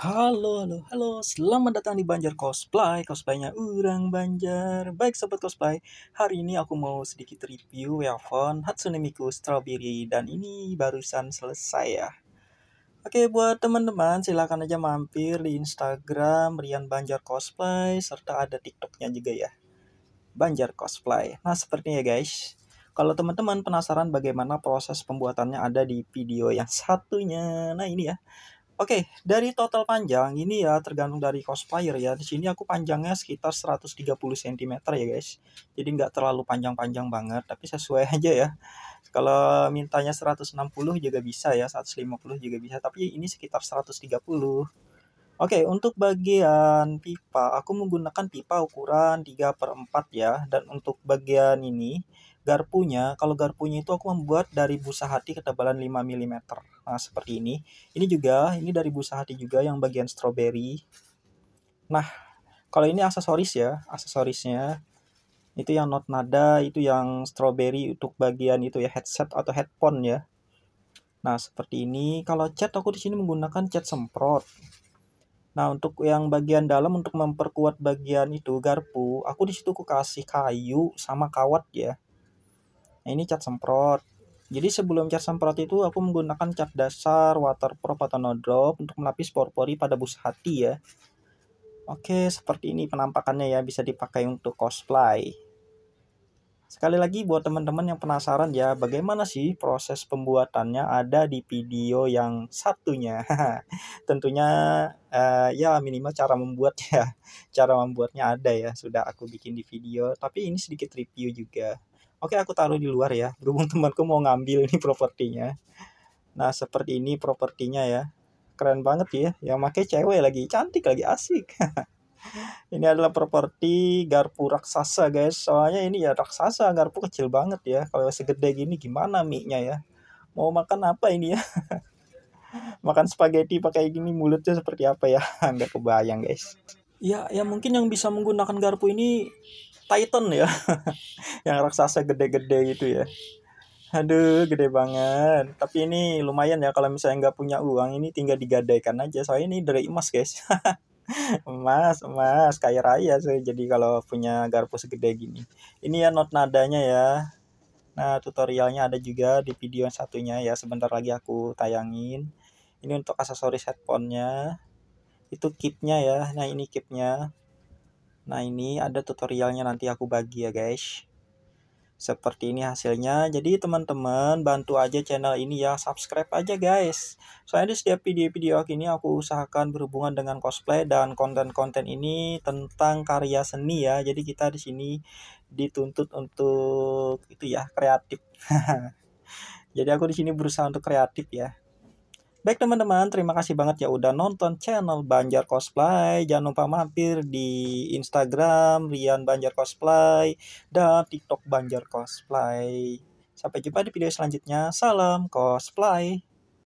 Halo, halo, halo. Selamat datang di Banjar Cosplay. Cosplaynya Urang Banjar. Baik sobat cosplay, hari ini aku mau sedikit review Weavon Hatsune Miku Strawberry dan ini barusan selesai ya. Oke, buat teman-teman silahkan aja mampir di Instagram Rian Banjar Cosplay serta ada TikToknya juga ya. Banjar Cosplay. Nah, seperti ya guys. Kalau teman-teman penasaran bagaimana proses pembuatannya ada di video yang satunya. Nah, ini ya. Oke, okay, dari total panjang ini ya tergantung dari cosplayer ya. Di sini aku panjangnya sekitar 130 cm ya guys. Jadi nggak terlalu panjang-panjang banget, tapi sesuai aja ya. Kalau mintanya 160 juga bisa ya, 150 juga bisa, tapi ini sekitar 130. Oke, okay, untuk bagian pipa, aku menggunakan pipa ukuran 3 per 4 ya. Dan untuk bagian ini, garpunya kalau garpunya itu aku membuat dari busa hati ketebalan 5 mm nah seperti ini ini juga ini dari busa hati juga yang bagian strawberry nah kalau ini aksesoris ya aksesorisnya itu yang not nada itu yang strawberry untuk bagian itu ya headset atau headphone ya nah seperti ini kalau cat aku di sini menggunakan cat semprot nah untuk yang bagian dalam untuk memperkuat bagian itu garpu aku di situ aku kasih kayu sama kawat ya Nah, ini cat semprot. Jadi sebelum cat semprot itu aku menggunakan cat dasar waterproof atau no drop untuk melapis pori-pori pada bus hati ya. Oke, seperti ini penampakannya ya, bisa dipakai untuk cosplay. Sekali lagi buat teman-teman yang penasaran ya, bagaimana sih proses pembuatannya ada di video yang satunya. Tentunya uh, ya minimal cara membuatnya, cara membuatnya ada ya, sudah aku bikin di video, tapi ini sedikit review juga oke aku taruh di luar ya berhubung temanku mau ngambil ini propertinya nah seperti ini propertinya ya keren banget ya yang pakai cewek lagi cantik lagi asik ini adalah properti garpu raksasa guys soalnya ini ya raksasa garpu kecil banget ya kalau segede gini gimana mie-nya ya mau makan apa ini ya makan spaghetti pakai gini mulutnya seperti apa ya nggak kebayang guys ya ya mungkin yang bisa menggunakan garpu ini Titan ya yang raksasa gede-gede gitu ya aduh gede banget tapi ini lumayan ya kalau misalnya nggak punya uang ini tinggal digadaikan aja soalnya ini dari emas guys emas emas kaya raya sih. jadi kalau punya garpu segede gini ini ya not nadanya ya nah tutorialnya ada juga di video yang satunya ya sebentar lagi aku tayangin ini untuk aksesoris headphone-nya itu kitnya ya nah ini kitnya. Nah ini ada tutorialnya nanti aku bagi ya guys seperti ini hasilnya. Jadi teman-teman bantu aja channel ini ya, subscribe aja guys. Soalnya di setiap video-video aku ini aku usahakan berhubungan dengan cosplay dan konten-konten ini tentang karya seni ya. Jadi kita di sini dituntut untuk itu ya kreatif. Jadi aku di sini berusaha untuk kreatif ya. Baik teman-teman, terima kasih banget ya udah nonton channel Banjar Cosplay. Jangan lupa mampir di Instagram Rian Banjar Cosplay dan TikTok Banjar Cosplay. Sampai jumpa di video selanjutnya. Salam cosplay.